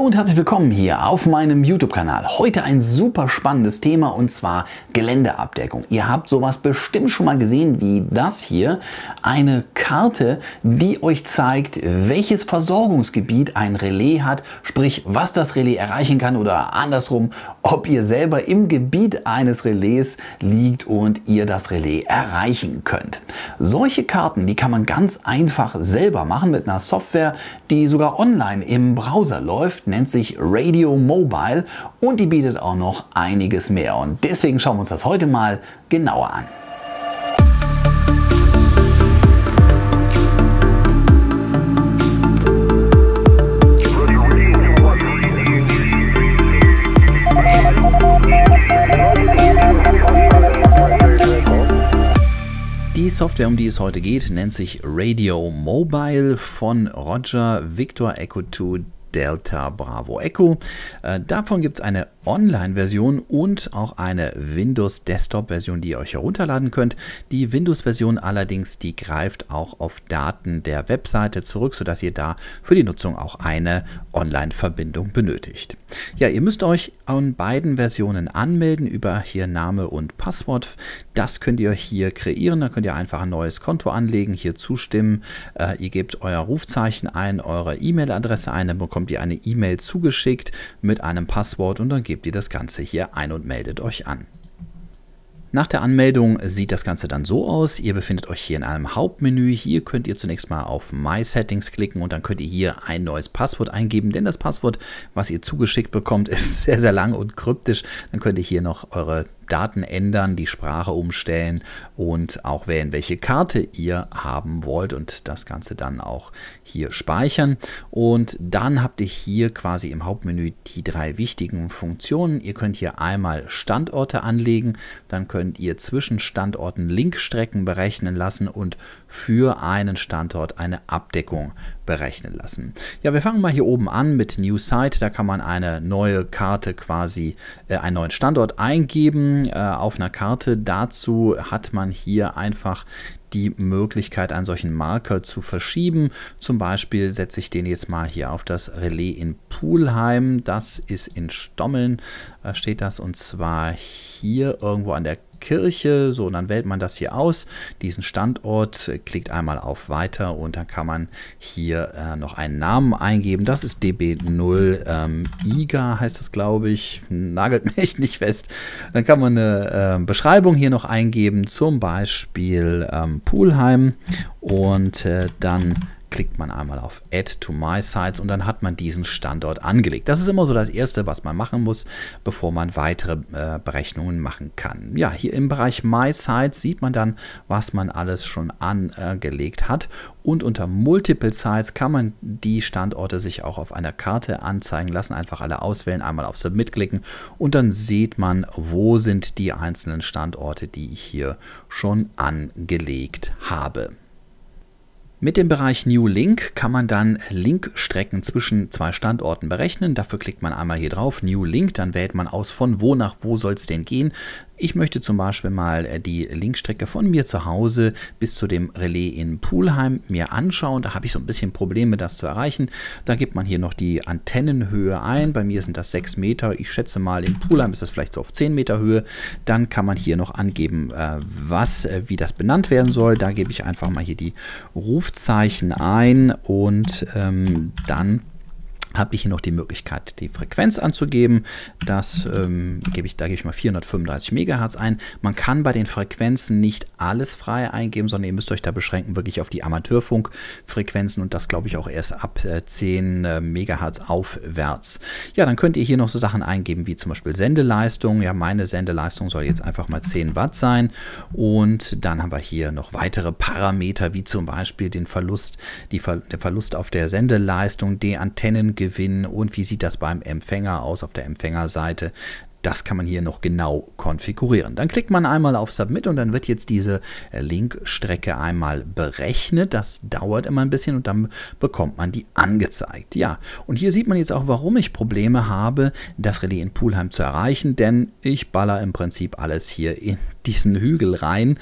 Hallo und herzlich willkommen hier auf meinem YouTube-Kanal. Heute ein super spannendes Thema und zwar Geländeabdeckung. Ihr habt sowas bestimmt schon mal gesehen wie das hier. Eine Karte, die euch zeigt, welches Versorgungsgebiet ein Relais hat, sprich was das Relais erreichen kann oder andersrum ob ihr selber im Gebiet eines Relais liegt und ihr das Relais erreichen könnt. Solche Karten, die kann man ganz einfach selber machen mit einer Software, die sogar online im Browser läuft, nennt sich Radio Mobile und die bietet auch noch einiges mehr. Und deswegen schauen wir uns das heute mal genauer an. Die Software, um die es heute geht, nennt sich Radio Mobile von Roger Victor Echo 2 Delta Bravo Echo. Äh, davon gibt es eine Online-Version und auch eine Windows-Desktop-Version, die ihr euch herunterladen könnt. Die Windows-Version allerdings, die greift auch auf Daten der Webseite zurück, sodass ihr da für die Nutzung auch eine Online-Verbindung benötigt. Ja, ihr müsst euch an beiden Versionen anmelden über hier Name und Passwort. Das könnt ihr hier kreieren, da könnt ihr einfach ein neues Konto anlegen, hier zustimmen. Äh, ihr gebt euer Rufzeichen ein, eure E-Mail-Adresse ein, dann bekommt ihr eine E-Mail zugeschickt mit einem Passwort und dann gebt gebt ihr das Ganze hier ein und meldet euch an. Nach der Anmeldung sieht das Ganze dann so aus. Ihr befindet euch hier in einem Hauptmenü. Hier könnt ihr zunächst mal auf My Settings klicken und dann könnt ihr hier ein neues Passwort eingeben, denn das Passwort, was ihr zugeschickt bekommt, ist sehr, sehr lang und kryptisch. Dann könnt ihr hier noch eure Daten ändern, die Sprache umstellen und auch wählen, welche Karte ihr haben wollt und das Ganze dann auch hier speichern. Und dann habt ihr hier quasi im Hauptmenü die drei wichtigen Funktionen. Ihr könnt hier einmal Standorte anlegen, dann könnt ihr zwischen Standorten Linkstrecken berechnen lassen und für einen Standort eine Abdeckung berechnen lassen. Ja, wir fangen mal hier oben an mit New Site. Da kann man eine neue Karte quasi, äh, einen neuen Standort eingeben äh, auf einer Karte. Dazu hat man hier einfach die Möglichkeit, einen solchen Marker zu verschieben. Zum Beispiel setze ich den jetzt mal hier auf das Relais in Pulheim. Das ist in Stommeln, äh, steht das und zwar hier irgendwo an der Kirche. So, und dann wählt man das hier aus, diesen Standort, klickt einmal auf Weiter und dann kann man hier äh, noch einen Namen eingeben. Das ist DB0 ähm, IGA, heißt das, glaube ich. Nagelt mich nicht fest. Dann kann man eine äh, Beschreibung hier noch eingeben, zum Beispiel ähm, Poolheim und äh, dann klickt man einmal auf Add to My Sites und dann hat man diesen Standort angelegt. Das ist immer so das Erste, was man machen muss, bevor man weitere äh, Berechnungen machen kann. Ja, hier im Bereich My Sites sieht man dann, was man alles schon angelegt hat und unter Multiple Sites kann man die Standorte sich auch auf einer Karte anzeigen lassen. Einfach alle auswählen, einmal auf Submit klicken und dann sieht man, wo sind die einzelnen Standorte, die ich hier schon angelegt habe. Mit dem Bereich New Link kann man dann Linkstrecken zwischen zwei Standorten berechnen. Dafür klickt man einmal hier drauf, New Link, dann wählt man aus, von wo nach wo soll es denn gehen. Ich möchte zum Beispiel mal äh, die Linkstrecke von mir zu Hause bis zu dem Relais in Pulheim mir anschauen. Da habe ich so ein bisschen Probleme, das zu erreichen. Da gibt man hier noch die Antennenhöhe ein. Bei mir sind das 6 Meter. Ich schätze mal, in Pulheim ist das vielleicht so auf 10 Meter Höhe. Dann kann man hier noch angeben, äh, was, äh, wie das benannt werden soll. Da gebe ich einfach mal hier die Rufzeichen ein und ähm, dann habe ich hier noch die Möglichkeit, die Frequenz anzugeben. Das ähm, gebe ich, da gebe ich mal 435 MHz ein. Man kann bei den Frequenzen nicht alles frei eingeben, sondern ihr müsst euch da beschränken wirklich auf die Amateurfunkfrequenzen und das glaube ich auch erst ab äh, 10 äh, MHz aufwärts. Ja, dann könnt ihr hier noch so Sachen eingeben wie zum Beispiel Sendeleistung. Ja, meine Sendeleistung soll jetzt einfach mal 10 Watt sein. Und dann haben wir hier noch weitere Parameter wie zum Beispiel den Verlust, die Ver der Verlust auf der Sendeleistung, die Antennengewinne gewinnen und wie sieht das beim Empfänger aus auf der Empfängerseite. Das kann man hier noch genau konfigurieren. Dann klickt man einmal auf Submit und dann wird jetzt diese äh, Linkstrecke einmal berechnet. Das dauert immer ein bisschen und dann bekommt man die angezeigt. Ja, und hier sieht man jetzt auch, warum ich Probleme habe, das Relais in Poolheim zu erreichen, denn ich baller im Prinzip alles hier in diesen Hügel rein.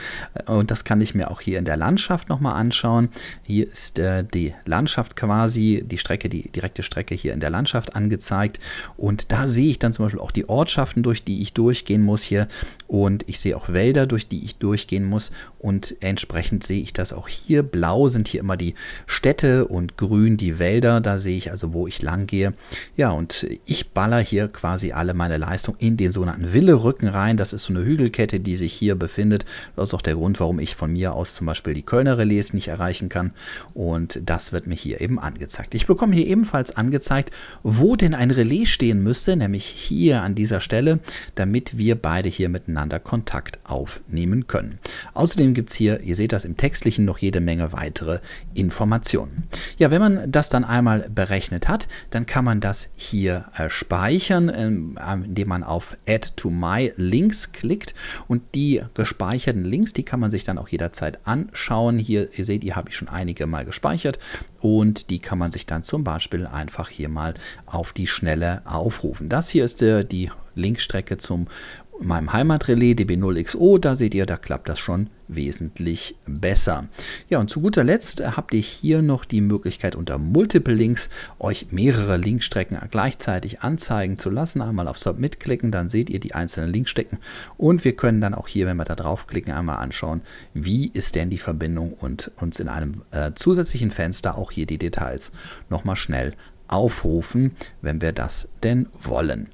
Und das kann ich mir auch hier in der Landschaft nochmal anschauen. Hier ist äh, die Landschaft quasi, die Strecke, die direkte Strecke hier in der Landschaft angezeigt. Und da sehe ich dann zum Beispiel auch die Ortschaften, durch die ich durchgehen muss hier. Und ich sehe auch Wälder, durch die ich durchgehen muss. Und entsprechend sehe ich das auch hier. Blau sind hier immer die Städte und grün die Wälder. Da sehe ich also, wo ich lang gehe. Ja, und ich baller hier quasi alle meine Leistung in den sogenannten Wille-Rücken rein. Das ist so eine Hügelkette, die sich hier befindet. Das ist auch der Grund, warum ich von mir aus zum Beispiel die Kölner Relais nicht erreichen kann. Und das wird mir hier eben angezeigt. Ich bekomme hier ebenfalls angezeigt, wo denn ein Relais stehen müsste, nämlich hier an dieser Stelle, damit wir beide hier miteinander Kontakt aufnehmen können. Außerdem gibt es hier, ihr seht das im Textlichen, noch jede Menge weitere Informationen. Ja, wenn man das dann einmal berechnet hat, dann kann man das hier äh, speichern, ähm, indem man auf Add to My Links klickt und die gespeicherten Links, die kann man sich dann auch jederzeit anschauen. Hier, ihr seht, ihr habe ich schon einige mal gespeichert und die kann man sich dann zum Beispiel einfach hier mal auf die Schnelle aufrufen. Das hier ist der, äh, die Linkstrecke zum meinem Heimatrelais DB0XO, da seht ihr, da klappt das schon wesentlich besser. Ja, und zu guter Letzt habt ihr hier noch die Möglichkeit unter Multiple Links euch mehrere Linkstrecken gleichzeitig anzeigen zu lassen. Einmal auf Submit klicken, dann seht ihr die einzelnen Linkstrecken und wir können dann auch hier, wenn wir da draufklicken, einmal anschauen, wie ist denn die Verbindung und uns in einem äh, zusätzlichen Fenster auch hier die Details nochmal schnell aufrufen, wenn wir das denn wollen.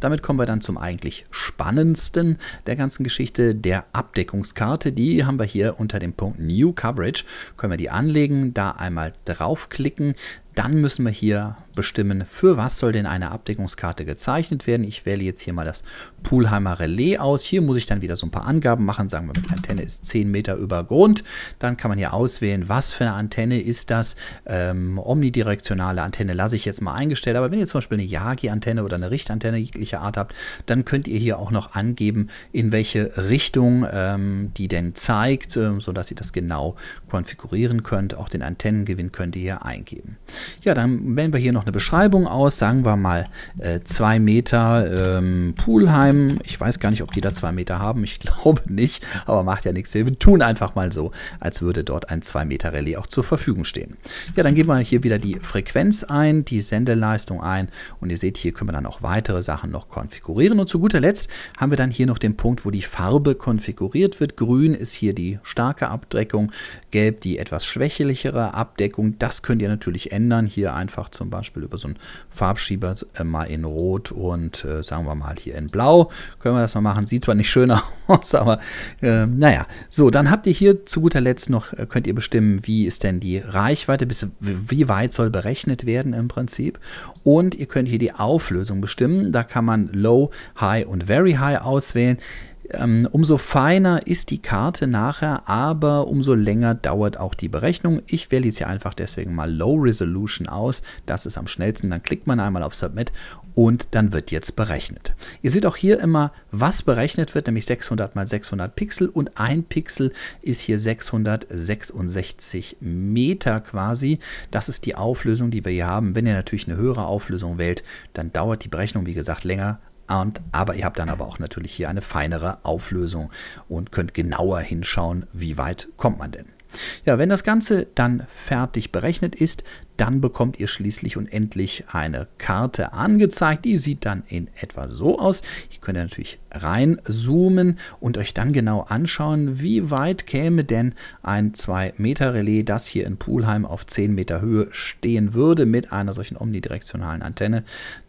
Damit kommen wir dann zum eigentlich spannendsten der ganzen Geschichte, der Abdeckungskarte. Die haben wir hier unter dem Punkt New Coverage. Können wir die anlegen, da einmal draufklicken, dann müssen wir hier bestimmen, für was soll denn eine Abdeckungskarte gezeichnet werden. Ich wähle jetzt hier mal das Poolheimer Relais aus. Hier muss ich dann wieder so ein paar Angaben machen. Sagen wir, die Antenne ist 10 Meter über Grund. Dann kann man hier auswählen, was für eine Antenne ist das. Ähm, omnidirektionale Antenne lasse ich jetzt mal eingestellt. Aber wenn ihr zum Beispiel eine Yagi-Antenne oder eine Richtantenne jeglicher Art habt, dann könnt ihr hier auch noch angeben, in welche Richtung ähm, die denn zeigt, ähm, sodass ihr das genau konfigurieren könnt. Auch den Antennengewinn könnt ihr hier eingeben. Ja, dann wählen wir hier noch eine Beschreibung aus. Sagen wir mal 2 äh, Meter ähm, Poolheim. Ich weiß gar nicht, ob die da 2 Meter haben. Ich glaube nicht, aber macht ja nichts. Wir tun einfach mal so, als würde dort ein 2 Meter Rallye auch zur Verfügung stehen. Ja, dann geben wir hier wieder die Frequenz ein, die Sendeleistung ein und ihr seht, hier können wir dann auch weitere Sachen noch konfigurieren. Und zu guter Letzt haben wir dann hier noch den Punkt, wo die Farbe konfiguriert wird. Grün ist hier die starke Abdeckung, gelb die etwas schwächlichere Abdeckung. Das könnt ihr natürlich ändern ändern. Hier einfach zum Beispiel über so einen Farbschieber äh, mal in Rot und äh, sagen wir mal hier in Blau. Können wir das mal machen. Sieht zwar nicht schöner aus, aber äh, naja. So, dann habt ihr hier zu guter Letzt noch, äh, könnt ihr bestimmen, wie ist denn die Reichweite, bis, wie weit soll berechnet werden im Prinzip. Und ihr könnt hier die Auflösung bestimmen. Da kann man Low, High und Very High auswählen. Ähm, umso feiner ist die Karte nachher, aber umso länger dauert auch die Berechnung. Ich wähle jetzt hier einfach deswegen mal Low Resolution aus. Das ist am schnellsten. Dann klickt man einmal auf Submit und dann wird jetzt berechnet. Ihr seht auch hier immer, was berechnet wird, nämlich 600 mal 600 Pixel und ein Pixel ist hier 666 Meter quasi. Das ist die Auflösung, die wir hier haben. Wenn ihr natürlich eine höhere Auflösung wählt, dann dauert die Berechnung, wie gesagt, länger, und, aber ihr habt dann aber auch natürlich hier eine feinere Auflösung und könnt genauer hinschauen, wie weit kommt man denn. Ja, wenn das Ganze dann fertig berechnet ist, dann bekommt ihr schließlich und endlich eine Karte angezeigt. Die sieht dann in etwa so aus. Ihr könnt natürlich reinzoomen und euch dann genau anschauen, wie weit käme denn ein 2-Meter-Relais, das hier in Pulheim auf 10 Meter Höhe stehen würde mit einer solchen omnidirektionalen Antenne.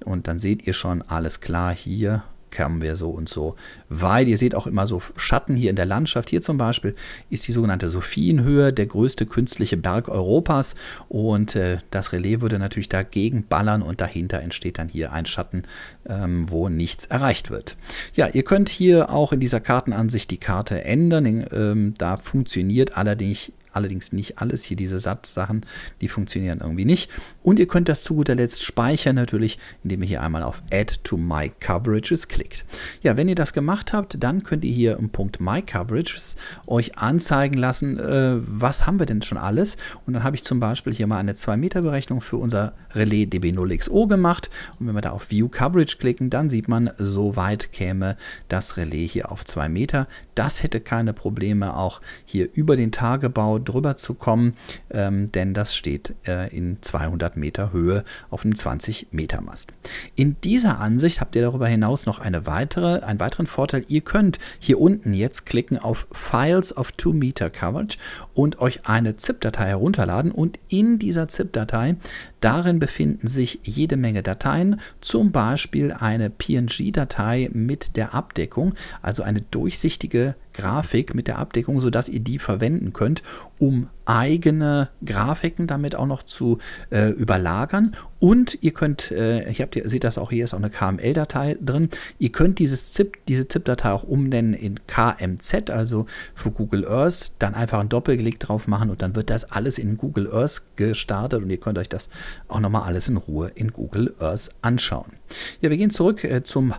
Und dann seht ihr schon, alles klar, hier kamen wir so und so weit. Ihr seht auch immer so Schatten hier in der Landschaft. Hier zum Beispiel ist die sogenannte Sophienhöhe, der größte künstliche Berg Europas. Und äh, das Relais würde natürlich dagegen ballern und dahinter entsteht dann hier ein Schatten, ähm, wo nichts erreicht wird. Ja, ihr könnt hier auch in dieser Kartenansicht die Karte ändern. Ähm, da funktioniert allerdings allerdings nicht alles. Hier diese Satzsachen, die funktionieren irgendwie nicht. Und ihr könnt das zu guter Letzt speichern natürlich, indem ihr hier einmal auf Add to My Coverages klickt. Ja, wenn ihr das gemacht habt, dann könnt ihr hier im Punkt My Coverages euch anzeigen lassen, äh, was haben wir denn schon alles. Und dann habe ich zum Beispiel hier mal eine 2-Meter-Berechnung für unser Relais DB0XO gemacht. Und wenn wir da auf View Coverage klicken, dann sieht man, so weit käme das Relais hier auf 2 Meter das hätte keine Probleme, auch hier über den Tagebau drüber zu kommen, ähm, denn das steht äh, in 200 Meter Höhe auf einem 20 Meter Mast. In dieser Ansicht habt ihr darüber hinaus noch eine weitere, einen weiteren Vorteil. Ihr könnt hier unten jetzt klicken auf Files of 2 Meter Coverage und euch eine ZIP-Datei herunterladen und in dieser ZIP-Datei Darin befinden sich jede Menge Dateien, zum Beispiel eine PNG-Datei mit der Abdeckung, also eine durchsichtige Grafik mit der Abdeckung, sodass ihr die verwenden könnt, um eigene Grafiken damit auch noch zu äh, überlagern. Und ihr könnt, äh, ich hab, ihr seht das auch hier, ist auch eine KML-Datei drin. Ihr könnt dieses ZIP, diese ZIP-Datei auch umnennen in KMZ, also für Google Earth. Dann einfach einen Doppelklick drauf machen und dann wird das alles in Google Earth gestartet und ihr könnt euch das auch nochmal alles in Ruhe in Google Earth anschauen. Ja, wir gehen zurück äh, zum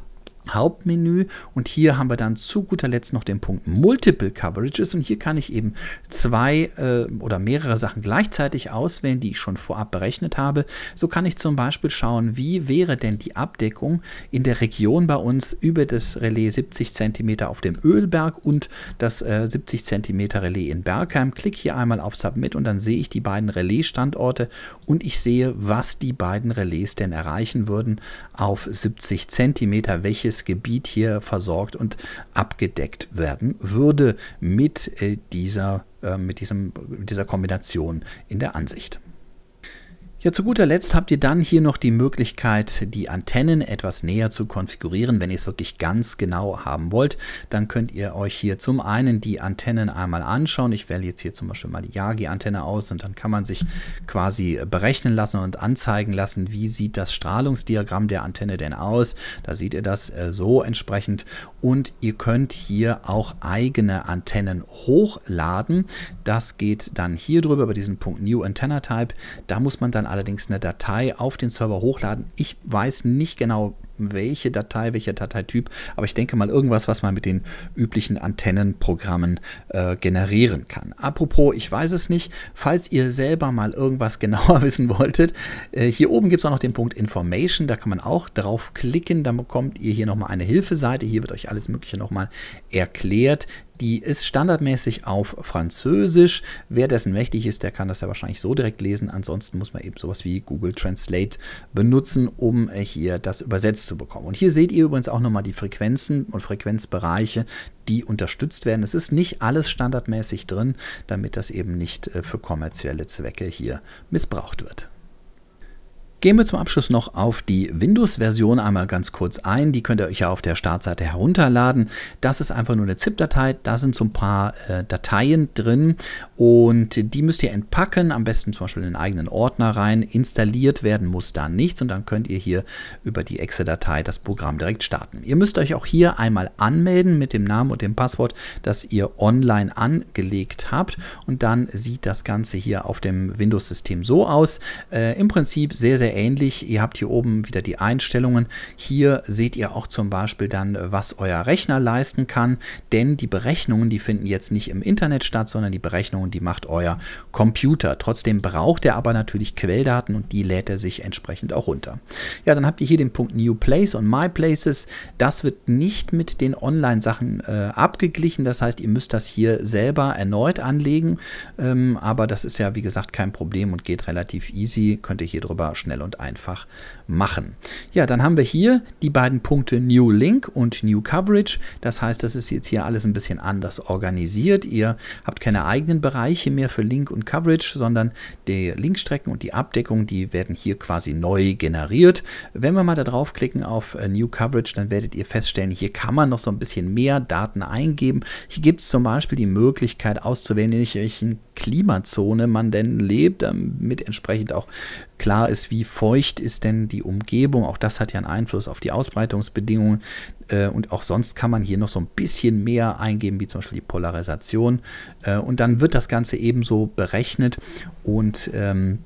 Hauptmenü und hier haben wir dann zu guter Letzt noch den Punkt Multiple Coverages und hier kann ich eben zwei äh, oder mehrere Sachen gleichzeitig auswählen, die ich schon vorab berechnet habe. So kann ich zum Beispiel schauen, wie wäre denn die Abdeckung in der Region bei uns über das Relais 70 cm auf dem Ölberg und das äh, 70 cm Relais in Bergheim. Klick hier einmal auf Submit und dann sehe ich die beiden Relais-Standorte und ich sehe, was die beiden Relais denn erreichen würden auf 70 cm, welches welches Gebiet hier versorgt und abgedeckt werden würde mit äh, dieser, äh, mit, diesem, mit dieser Kombination in der Ansicht. Ja, zu guter Letzt habt ihr dann hier noch die Möglichkeit, die Antennen etwas näher zu konfigurieren. Wenn ihr es wirklich ganz genau haben wollt, dann könnt ihr euch hier zum einen die Antennen einmal anschauen. Ich wähle jetzt hier zum Beispiel mal die Yagi-Antenne aus und dann kann man sich quasi berechnen lassen und anzeigen lassen, wie sieht das Strahlungsdiagramm der Antenne denn aus. Da seht ihr das äh, so entsprechend und ihr könnt hier auch eigene Antennen hochladen. Das geht dann hier drüber über diesen Punkt New Antenna Type. Da muss man dann allerdings eine Datei auf den Server hochladen. Ich weiß nicht genau, welche Datei, welcher Dateityp, aber ich denke mal irgendwas, was man mit den üblichen Antennenprogrammen äh, generieren kann. Apropos, ich weiß es nicht, falls ihr selber mal irgendwas genauer wissen wolltet, äh, hier oben gibt es auch noch den Punkt Information, da kann man auch drauf klicken, dann bekommt ihr hier nochmal eine Hilfeseite, hier wird euch alles Mögliche nochmal erklärt. Die ist standardmäßig auf Französisch. Wer dessen mächtig ist, der kann das ja wahrscheinlich so direkt lesen. Ansonsten muss man eben sowas wie Google Translate benutzen, um äh, hier das übersetzen Frequenz zu bekommen. Und hier seht ihr übrigens auch nochmal die Frequenzen und Frequenzbereiche, die unterstützt werden. Es ist nicht alles standardmäßig drin, damit das eben nicht äh, für kommerzielle Zwecke hier missbraucht wird. Gehen wir zum Abschluss noch auf die Windows-Version einmal ganz kurz ein. Die könnt ihr euch ja auf der Startseite herunterladen. Das ist einfach nur eine ZIP-Datei. Da sind so ein paar äh, Dateien drin und die müsst ihr entpacken. Am besten zum Beispiel in den eigenen Ordner rein. Installiert werden muss da nichts und dann könnt ihr hier über die excel datei das Programm direkt starten. Ihr müsst euch auch hier einmal anmelden mit dem Namen und dem Passwort, das ihr online angelegt habt. Und dann sieht das Ganze hier auf dem Windows-System so aus. Äh, Im Prinzip sehr, sehr ähnlich. Ihr habt hier oben wieder die Einstellungen. Hier seht ihr auch zum Beispiel dann, was euer Rechner leisten kann, denn die Berechnungen, die finden jetzt nicht im Internet statt, sondern die Berechnungen, die macht euer Computer. Trotzdem braucht er aber natürlich Quelldaten und die lädt er sich entsprechend auch runter. Ja, dann habt ihr hier den Punkt New Place und My Places. Das wird nicht mit den Online-Sachen äh, abgeglichen. Das heißt, ihr müsst das hier selber erneut anlegen. Ähm, aber das ist ja, wie gesagt, kein Problem und geht relativ easy. Könnt ihr hier drüber schneller schnell und einfach machen. Ja, dann haben wir hier die beiden Punkte New Link und New Coverage. Das heißt, das ist jetzt hier alles ein bisschen anders organisiert. Ihr habt keine eigenen Bereiche mehr für Link und Coverage, sondern die Linkstrecken und die Abdeckung, die werden hier quasi neu generiert. Wenn wir mal da draufklicken auf äh, New Coverage, dann werdet ihr feststellen, hier kann man noch so ein bisschen mehr Daten eingeben. Hier gibt es zum Beispiel die Möglichkeit auszuwählen, in welchen Klimazone man denn lebt, damit entsprechend auch Klar ist, wie feucht ist denn die Umgebung. Auch das hat ja einen Einfluss auf die Ausbreitungsbedingungen. Äh, und auch sonst kann man hier noch so ein bisschen mehr eingeben, wie zum Beispiel die Polarisation. Äh, und dann wird das Ganze ebenso berechnet und ähm,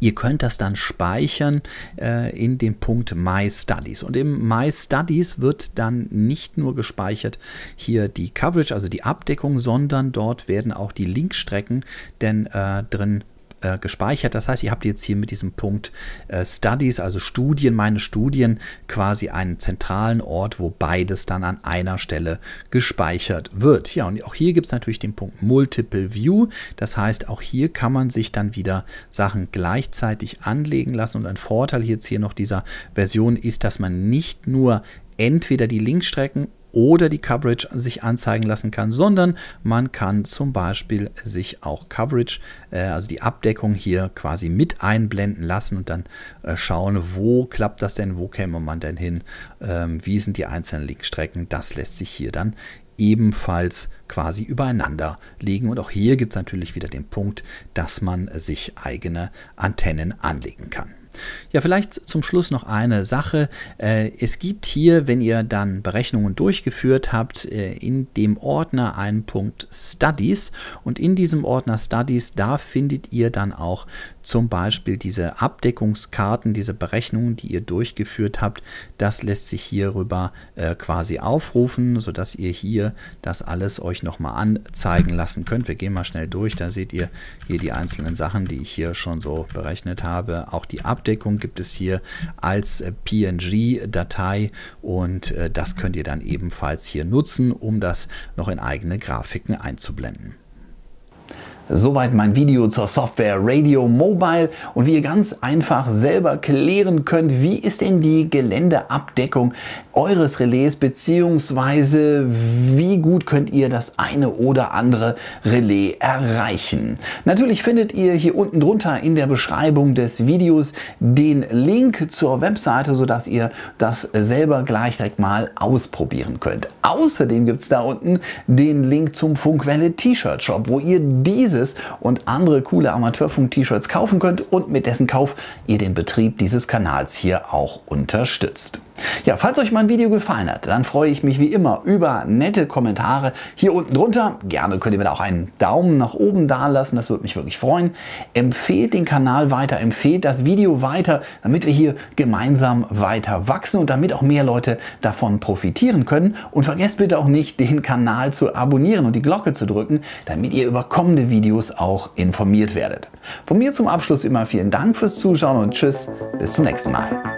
Ihr könnt das dann speichern äh, in den Punkt My Studies. Und im My Studies wird dann nicht nur gespeichert hier die Coverage, also die Abdeckung, sondern dort werden auch die Linkstrecken denn äh, drin äh, gespeichert. Das heißt, ihr habt jetzt hier mit diesem Punkt äh, Studies, also Studien, meine Studien, quasi einen zentralen Ort, wo beides dann an einer Stelle gespeichert wird. Ja, und auch hier gibt es natürlich den Punkt Multiple View. Das heißt, auch hier kann man sich dann wieder Sachen gleichzeitig anlegen lassen. Und ein Vorteil jetzt hier noch dieser Version ist, dass man nicht nur entweder die Linkstrecken oder die Coverage sich anzeigen lassen kann, sondern man kann zum Beispiel sich auch Coverage, äh, also die Abdeckung hier quasi mit einblenden lassen und dann äh, schauen, wo klappt das denn, wo käme man denn hin, ähm, wie sind die einzelnen Linkstrecken, das lässt sich hier dann ebenfalls quasi übereinander legen. Und auch hier gibt es natürlich wieder den Punkt, dass man sich eigene Antennen anlegen kann. Ja, vielleicht zum Schluss noch eine Sache. Äh, es gibt hier, wenn ihr dann Berechnungen durchgeführt habt, äh, in dem Ordner einen Punkt Studies und in diesem Ordner Studies, da findet ihr dann auch zum Beispiel diese Abdeckungskarten, diese Berechnungen, die ihr durchgeführt habt, das lässt sich hierüber äh, quasi aufrufen, sodass ihr hier das alles euch nochmal anzeigen lassen könnt. Wir gehen mal schnell durch, da seht ihr hier die einzelnen Sachen, die ich hier schon so berechnet habe. Auch die Abdeckung gibt es hier als äh, PNG-Datei und äh, das könnt ihr dann ebenfalls hier nutzen, um das noch in eigene Grafiken einzublenden. Soweit mein Video zur Software Radio Mobile und wie ihr ganz einfach selber klären könnt, wie ist denn die Geländeabdeckung eures Relais beziehungsweise wie gut könnt ihr das eine oder andere Relais erreichen. Natürlich findet ihr hier unten drunter in der Beschreibung des Videos den Link zur Webseite, sodass ihr das selber gleich direkt mal ausprobieren könnt. Außerdem gibt es da unten den Link zum Funkwelle T-Shirt Shop, wo ihr diese dieses und andere coole Amateurfunk-T-Shirts kaufen könnt und mit dessen Kauf ihr den Betrieb dieses Kanals hier auch unterstützt. Ja, falls euch mein Video gefallen hat, dann freue ich mich wie immer über nette Kommentare hier unten drunter. Gerne könnt ihr mir da auch einen Daumen nach oben da lassen, das würde mich wirklich freuen. Empfehlt den Kanal weiter, empfehlt das Video weiter, damit wir hier gemeinsam weiter wachsen und damit auch mehr Leute davon profitieren können. Und vergesst bitte auch nicht, den Kanal zu abonnieren und die Glocke zu drücken, damit ihr über kommende Videos auch informiert werdet. Von mir zum Abschluss immer vielen Dank fürs Zuschauen und tschüss, bis zum nächsten Mal.